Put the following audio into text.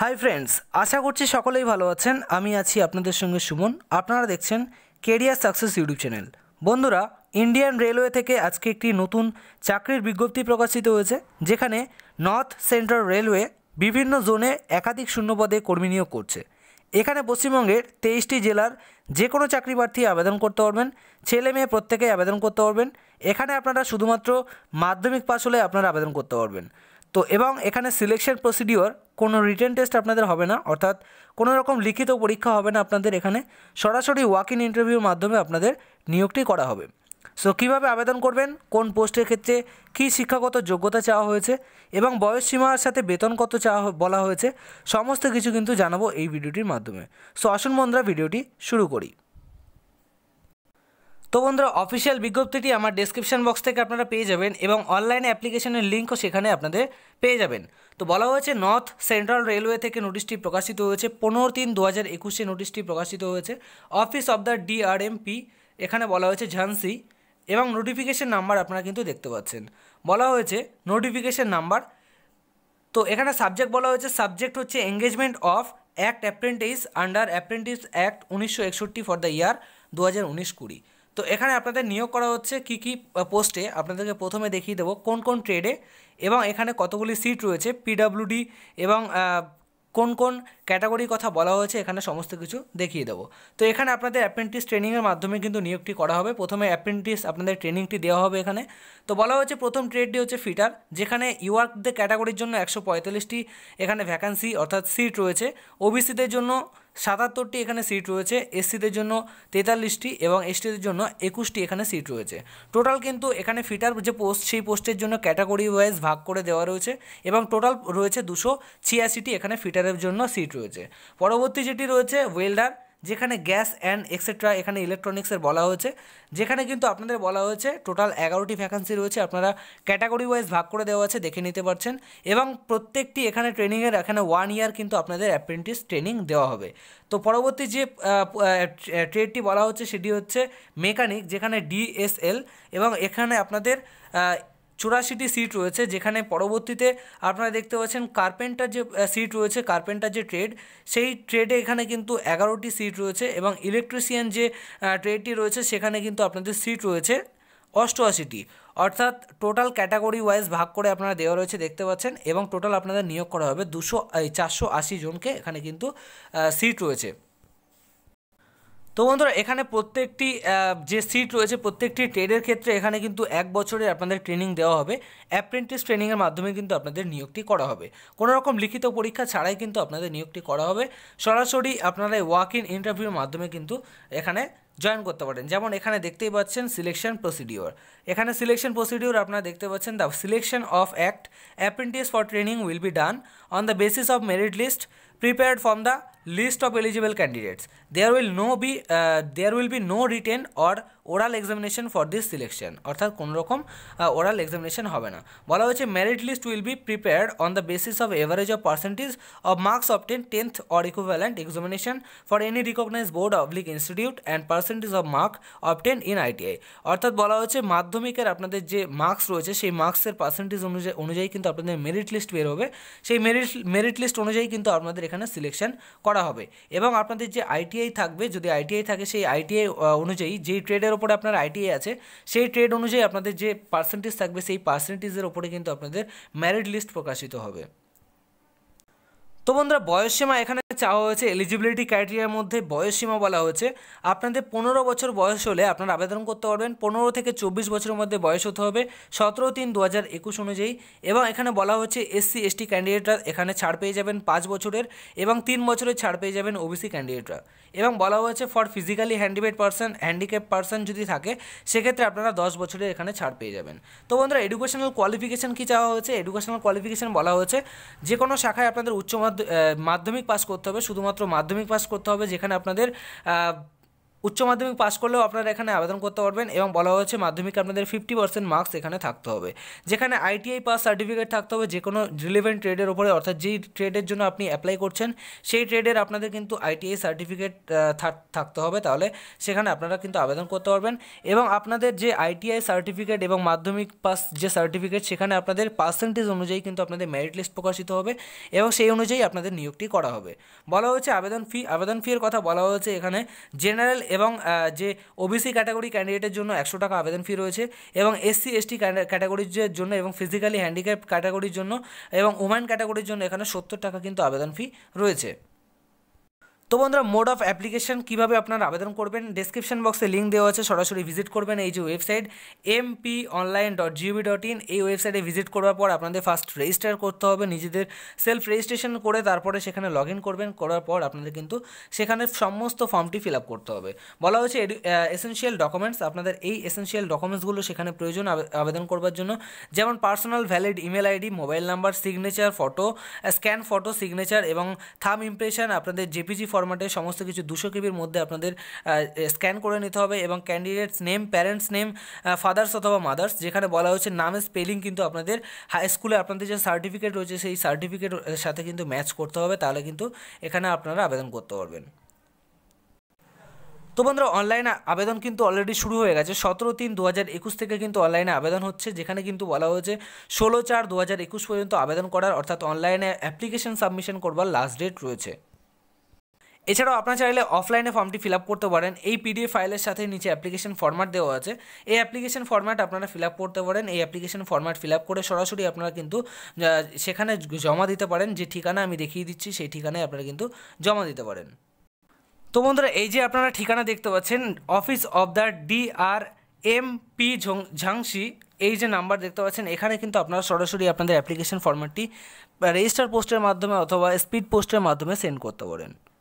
hi friends আশা করছি সকলেই ভালো আছেন আমি আছি আপনাদের সঙ্গে সুমন আপনারা দেখছেন কেরিয়ার সাকসেস ইউটিউব চ্যানেল বন্ধুরা ইন্ডিয়ান রেলওয়ে থেকে আজকে একটি নতুন চাকরির বিজ্ঞপ্তি প্রকাশিত হয়েছে যেখানে নর্থ সেন্ট্রাল রেলওয়ে বিভিন্ন জোনে একাধিক শূন্যপদে কর্মী নিয়োগ করছে এখানে পশ্চিমবঙ্গের তেইশটি জেলার যে কোনো চাকরি প্রার্থী আবেদন করতে পারবেন ছেলে মেয়ে প্রত্যেকেই আবেদন করতে পারবেন এখানে আপনারা শুধুমাত্র মাধ্যমিক পাশ হলে আপনারা আবেদন করতে পারবেন তো এবং এখানে সিলেকশন প্রসিডিওর কোনো রিটেন টেস্ট আপনাদের হবে না অর্থাৎ কোনো রকম লিখিত পরীক্ষা হবে না আপনাদের এখানে সরাসরি ওয়াক ইন ইন্টারভিউর মাধ্যমে আপনাদের নিয়োগটি করা হবে সো কীভাবে আবেদন করবেন কোন পোস্টের ক্ষেত্রে কী শিক্ষাগত যোগ্যতা চাওয়া হয়েছে এবং বয়স সীমার সাথে বেতন কত চাওয়া বলা হয়েছে সমস্ত কিছু কিন্তু জানাবো এই ভিডিওটির মাধ্যমে সো আসুন মন্দ্রা ভিডিওটি শুরু করি তো বন্ধুরা অফিসিয়াল বিজ্ঞপ্তিটি আমার ডিসক্রিপশন বক্স থেকে আপনারা পেয়ে যাবেন এবং অনলাইনে অ্যাপ্লিকেশনের লিঙ্কও সেখানে আপনাদের পেয়ে যাবেন তো বলা হয়েছে নর্থ সেন্ট্রাল রেলওয়ে থেকে নোটিশটি প্রকাশিত হয়েছে পনেরো তিন দু হাজার একুশে নোটিশটি প্রকাশিত হয়েছে অফিস অব দ্য ডিআরএমপি এখানে বলা হয়েছে ঝান্সি এবং নোটিফিকেশন নাম্বার আপনারা কিন্তু দেখতে পাচ্ছেন বলা হয়েছে নোটিফিকেশন নাম্বার তো এখানে সাবজেক্ট বলা হয়েছে সাবজেক্ট হচ্ছে engagement of act apprentice under apprentice act উনিশশো একষট্টি ফর দ্য ইয়ার দু হাজার উনিশ কুড়ি তো এখানে আপনাদের নিয়োগ করা হচ্ছে কি কি পোস্টে আপনাদেরকে প্রথমে দেখিয়ে দেবো কোন কোন ট্রেডে এবং এখানে কতগুলি সিট রয়েছে পিডাব্লিউডি এবং কোন কোন ক্যাটাগরির কথা বলা হয়েছে এখানে সমস্ত কিছু দেখিয়ে দেবো তো এখানে আপনাদের অ্যাপ্রেন্টিস ট্রেনিংয়ের মাধ্যমে কিন্তু নিয়োগটি করা হবে প্রথমে অ্যাপ্রেন্টিস আপনাদের ট্রেনিংটি দেওয়া হবে এখানে তো বলা হয়েছে প্রথম ট্রেডটি হচ্ছে ফিটার যেখানে ইওয়ার্কদের ক্যাটাগরির জন্য একশো পঁয়তাল্লিশটি এখানে ভ্যাকান্সি অর্থাৎ সিট রয়েছে ওবিসিদের জন্য সাতাত্তরটি এখানে সিট রয়েছে এসসিদের জন্য তেতাল্লিশটি এবং এসটিদের জন্য একুশটি এখানে সিট রয়েছে টোটাল কিন্তু এখানে ফিটার যে পোস্ট সেই পোস্টের জন্য ক্যাটাগরি ওয়াইজ ভাগ করে দেওয়া রয়েছে এবং টোটাল রয়েছে দুশো ছিয়াশিটি এখানে ফিটারের জন্য সিট রয়েছে পরবর্তী যেটি রয়েছে ওয়েল্ডার যেখানে গ্যাস অ্যান্ড এক্সেট্রা এখানে ইলেকট্রনিক্সের বলা হয়েছে যেখানে কিন্তু আপনাদের বলা হয়েছে টোটাল এগারোটি ভ্যাকান্সি রয়েছে আপনারা ক্যাটাগরি ওয়াইজ ভাগ করে দেওয়া আছে দেখে নিতে পারছেন এবং প্রত্যেকটি এখানে ট্রেনিংয়ের এখানে ওয়ান ইয়ার কিন্তু আপনাদের অ্যাপ্রেন্টিস ট্রেনিং দেওয়া হবে তো পরবর্তী যে ট্রেডটি বলা হচ্ছে সেটি হচ্ছে মেকানিক যেখানে ডিএসএল এবং এখানে আপনাদের চুরাশিটি সিট রয়েছে যেখানে পরবর্তীতে আপনারা দেখতে পাচ্ছেন কার্পেন্টার যে সিট রয়েছে কার্পেন্টার যে ট্রেড সেই ট্রেডে এখানে কিন্তু এগারোটি সিট রয়েছে এবং ইলেকট্রিশিয়ান যে ট্রেডটি রয়েছে সেখানে কিন্তু আপনাদের সিট রয়েছে অষ্টআশিটি অর্থাৎ টোটাল ক্যাটাগরি ওয়াইজ ভাগ করে আপনারা দেওয়া রয়েছে দেখতে পাচ্ছেন এবং টোটাল আপনাদের নিয়োগ করা হবে দুশো চারশো আশি জনকে এখানে কিন্তু সিট রয়েছে তো বন্ধুরা এখানে প্রত্যেকটি যে সিট রয়েছে প্রত্যেকটি ট্রেডের ক্ষেত্রে এখানে কিন্তু এক বছরের আপনাদের ট্রেনিং দেওয়া হবে অ্যাপ্রেন্টিস ট্রেনিংয়ের মাধ্যমে কিন্তু আপনাদের নিয়োগটি করা হবে কোনো রকম লিখিত পরীক্ষা ছাড়াই কিন্তু আপনাদের নিয়োগটি করা হবে সরাসরি আপনারা ওয়াক ইন ইন্টারভিউর মাধ্যমে কিন্তু এখানে জয়েন করতে পারেন যেমন এখানে দেখতেই পাচ্ছেন সিলেকশন প্রসিডিওর এখানে সিলেকশন প্রসিডিওর আপনারা দেখতে পাচ্ছেন the selection of act apprentice for training will be done on the basis of merit list prepared from the list of eligible candidates there will no be there will be no written or oral examination for this selection অর্থাৎ রকম oral uh, examination হবে না বলা হয়েছে merit list will be prepared on the basis of average of percentage of marks ten tenth or equivalent examination for any recognise board অবলিক institute and percentage of mark ten in ITI অর্থাৎ বলা হচ্ছে মাধ্যমিকের আপনাদের যে marks রয়েছে সেই মার্কসের পার্সেন্টেজ অনুযায়ী অনুযায়ী কিন্তু আপনাদের মেরিট লিস্ট বের হবে সেই মেরিট মেরিট লিস্ট অনুযায়ী কিন্তু আপনাদের এখানে সিলেকশন করা হবে এবং আপনাদের যে আইটিআই আইটিআই থাকবে যদি আইটিআই থাকে সেই আইটিআই অনুযায়ী যেই ট্রেডের ওপরে আপনার আইটিআই আছে সেই ট্রেড অনুযায়ী আপনাদের যে পার্সেন্টেজ থাকবে সেই পার্সেন্টেজের ওপরে কিন্তু আপনাদের ম্যারিট লিস্ট প্রকাশিত হবে তো বন্ধুরা বয়সসীমা এখানে চাওয়া হয়েছে এলিজিবিলিটি ক্রাইটেরিয়ার মধ্যে বয়সসীমা বলা হয়েছে আপনাদের পনেরো বছর বয়স হলে আপনারা আবেদন করতে পারবেন পনেরো থেকে চব্বিশ বছরের মধ্যে বয়স হতে হবে সতেরো তিন দু হাজার একুশ অনুযায়ী এবং এখানে বলা হচ্ছে এসসি এসটি ক্যান্ডিডেটরা এখানে ছাড় পেয়ে যাবেন পাঁচ বছরের এবং তিন বছরের ছাড় পেয়ে যাবেন ওবিসি ক্যান্ডিডেটরা এবং বলা হয়েছে ফর ফিজিক্যালি হ্যান্ডিমেড পার্সন হ্যান্ডিক্যাপ পার্সন যদি থাকে সেক্ষেত্রে আপনারা দশ বছরের এখানে ছাড় পেয়ে যাবেন তো বন্ধুরা এডুকেশনাল কোয়ালিফিকেশান কী চাওয়া হয়েছে এডুকেশনাল কোয়ালিফিকেশান বলা হয়েছে যে কোনো শাখায় আপনাদের উচ্চ মাধ্যমিক পাস করতে হবে শুধুমাত্র মাধ্যমিক পাস করতে হবে যেখানে আপনাদের উচ্চ মাধ্যমিক পাশ করলেও আপনারা এখানে আবেদন করতে পারবেন এবং বলা হয়েছে মাধ্যমিক আপনাদের ফিফটি পার্সেন্ট মার্কস এখানে থাকতে হবে যেখানে আইটিআই পাস সার্টিফিকেট থাকতে হবে যে কোনো রিলেভেন্ট ট্রেডের ওপরে অর্থাৎ যেই ট্রেডের জন্য আপনি অ্যাপ্লাই করছেন সেই ট্রেডের আপনাদের কিন্তু আইটিআই সার্টিফিকেট থাকতে হবে তাহলে সেখানে আপনারা কিন্তু আবেদন করতে পারবেন এবং আপনাদের যে আইটিআই সার্টিফিকেট এবং মাধ্যমিক পাস যে সার্টিফিকেট সেখানে আপনাদের পার্সেন্টেজ অনুযায়ী কিন্তু আপনাদের মেরিট লিস্ট প্রকাশিত হবে এবং সেই অনুযায়ী আপনাদের নিয়োগটি করা হবে বলা হয়েছে আবেদন ফি আবেদন ফি এর কথা বলা হয়েছে এখানে জেনারেল এবং যে ওবিসি ক্যাটাগরি ক্যান্ডিডেটের জন্য একশো টাকা আবেদন ফি রয়েছে এবং এসসি এসটি ক্যাটাগরির জন্য এবং ফিজিক্যালি হ্যান্ডিক্যাপ ক্যাটাগরির জন্য এবং ওমেন ক্যাটাগরির জন্য এখানে সত্তর টাকা কিন্তু আবেদন ফি রয়েছে তো বন্ধুরা মোড অফ অ্যাপ্লিকেশন কীভাবে আপনারা আবেদন করবেন ডিসক্রিপশন বক্সে লিঙ্ক দেওয়া আছে সরাসরি ভিজিট করবেন এই যে ওয়েবসাইট এমপি অনলাইন ডট জিওবি ডট ইন এই ওয়েবসাইটে ভিজিট করার পর আপনাদের ফার্স্ট রেজিস্টার করতে হবে নিজেদের সেলফ রেজিস্ট্রেশন করে তারপরে সেখানে লগ ইন করবেন করার পর আপনাদের কিন্তু সেখানে সমস্ত ফর্মটি ফিল আপ করতে হবে বলা হয়েছে এসেনশিয়াল ডকুমেন্টস আপনাদের এই এসেনশিয়াল ডকুমেন্টসগুলো সেখানে প্রয়োজন আবেদন করবার জন্য যেমন personal valid email ID mobile number signature photo scan photo signature এবং থাম ইমপ্রেশন আপনাদের জেপিজি ফরম্যাটে সমস্ত কিছু দুশো কেবির মধ্যে আপনাদের স্ক্যান করে নিতে হবে এবং candidate's name parents' name father's অথবা মাদার্স যেখানে বলা হয়েছে নামের স্পেলিং কিন্তু আপনাদের হাই স্কুলে আপনাদের যে সার্টিফিকেট রয়েছে সেই সার্টিফিকেট সাথে কিন্তু ম্যাচ করতে হবে তাহলে কিন্তু এখানে আপনারা আবেদন করতে পারবেন তো বন্ধুরা অনলাইনে আবেদন কিন্তু অলরেডি শুরু হয়ে গেছে সতেরো তিন দু হাজার একুশ থেকে কিন্তু অনলাইনে আবেদন হচ্ছে যেখানে কিন্তু বলা হয়েছে ষোলো চার দু হাজার একুশ পর্যন্ত আবেদন করার অর্থাৎ অনলাইনে অ্যাপ্লিকেশন সাবমিশন করবার লাস্ট ডেট রয়েছে এছাড়াও আপনারা চাইলে অফলাইনে ফর্মটি ফিল করতে পারেন এই পিডিএফ ফাইলের সাথে নিচে অ্যাপ্লিকেশন ফর্ম্যাট দেওয়া আছে এই অ্যাপ্লিকেশন ফর্ম্যাট আপনারা ফিল করতে পারেন এই অ্যাপ্লিকেশন ফর্ম্যাট ফিল করে সরাসরি আপনারা কিন্তু সেখানে জমা দিতে পারেন যে ঠিকানা আমি দেখিয়ে দিচ্ছি সেই ঠিকানায় আপনারা কিন্তু জমা দিতে পারেন তো বন্ধুরা এই যে আপনারা ঠিকানা দেখতে পাচ্ছেন office of the D R M P Jhansi এই যে নাম্বার দেখতে পাচ্ছেন এখানে কিন্তু আপনারা সরাসরি আপনাদের অ্যাপ্লিকেশন ফর্ম্যাটটি রেজিস্টার পোস্টের মাধ্যমে অথবা স্পিড পোস্টের মাধ্যমে সেন্ড করতে পারেন